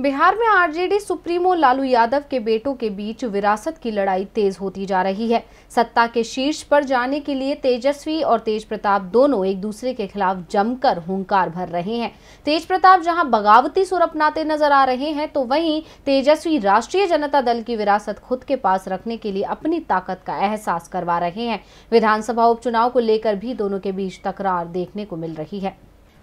बिहार में RJD supremo Lalu Yadav के बेटों के बीच विरासत की लड़ाई तेज होती जा रही है सत्ता के शीर्ष पर जाने के लिए तेजस्वी और तेज प्रताप दोनों एक दूसरे के खिलाफ जमकर हुंकार भर रहे हैं तेज प्रताप जहां बगावती सुर अपनाते नजर आ रहे हैं तो वहीं तेजस्वी राष्ट्रीय जनता दल की विरासत खुद के पास रखने के लिए अपनी ताकत का एहसास करवा रहे हैं विधानसभा उपचुनाव को लेकर भी दोनों के बीच तकरार देखने को मिल रही है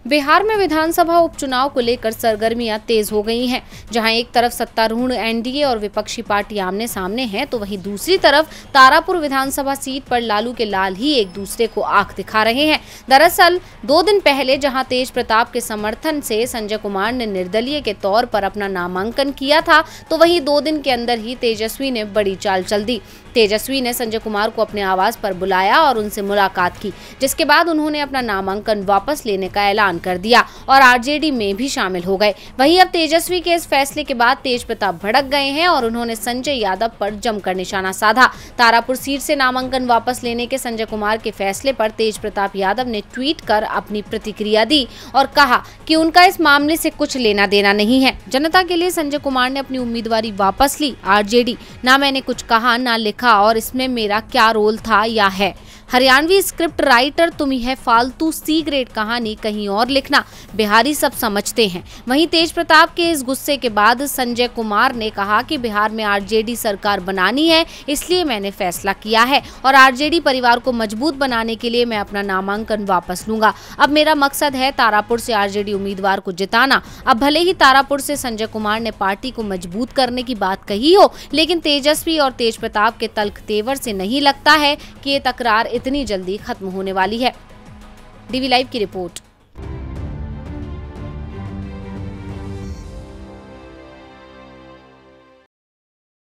बिहार में विधानसभा उपचुनाव को लेकर सरगर्मियां तेज हो गई हैं जहां एक तरफ सत्तारूढ़ एनडीए और विपक्षी पार्टी आमने सामने हैं तो वहीं दूसरी तरफ तारापुर विधानसभा सीट पर लालू के लाल ही एक दूसरे को आंख दिखा रहे हैं दरअसल दो दिन पहले जहां तेज प्रताप के समर्थन से संजय कुमार ने निर्दलीय के तौर पर अपना नामांकन किया था तो वही दो दिन के अंदर ही तेजस्वी ने बड़ी चाल चल दी तेजस्वी ने संजय कुमार को अपने आवास पर बुलाया और उनसे मुलाकात की जिसके बाद उन्होंने अपना नामांकन वापस लेने का ऐलान ऐलान कर दिया और आरजेडी में भी शामिल हो गए वहीं अब तेजस्वी के इस फैसले के बाद तेज प्रताप भड़क गए हैं और उन्होंने संजय यादव पर जमकर निशाना साधा तारापुर सीट से नामांकन वापस लेने के संजय कुमार के फैसले पर तेज प्रताप यादव ने ट्वीट कर अपनी प्रतिक्रिया दी और कहा कि उनका इस मामले से कुछ लेना देना नहीं है जनता के लिए संजय कुमार ने अपनी उम्मीदवारी वापस ली आर ना मैंने कुछ कहा ना लिखा और इसमें मेरा क्या रोल था या है हरियाणवी स्क्रिप्ट राइटर तुम है फालतू सी ग्रेड कहानी कहीं और लिखना बिहारी सब समझते हैं वहीं तेज प्रताप के इस गुस्से के बाद संजय कुमार ने कहा कि बिहार में आरजेडी सरकार बनानी है इसलिए मैंने फैसला किया है और आरजेडी परिवार को मजबूत बनाने के लिए मैं अपना नामांकन वापस लूंगा अब मेरा मकसद है तारापुर से आरजेडी उम्मीदवार को जिताना अब भले ही तारापुर से संजय कुमार ने पार्टी को मजबूत करने की बात कही हो लेकिन तेजस्वी और तेज प्रताप के तल्ख तेवर से नहीं लगता है कि ये तकरार इतनी जल्दी खत्म होने वाली है डीवी लाइव की रिपोर्ट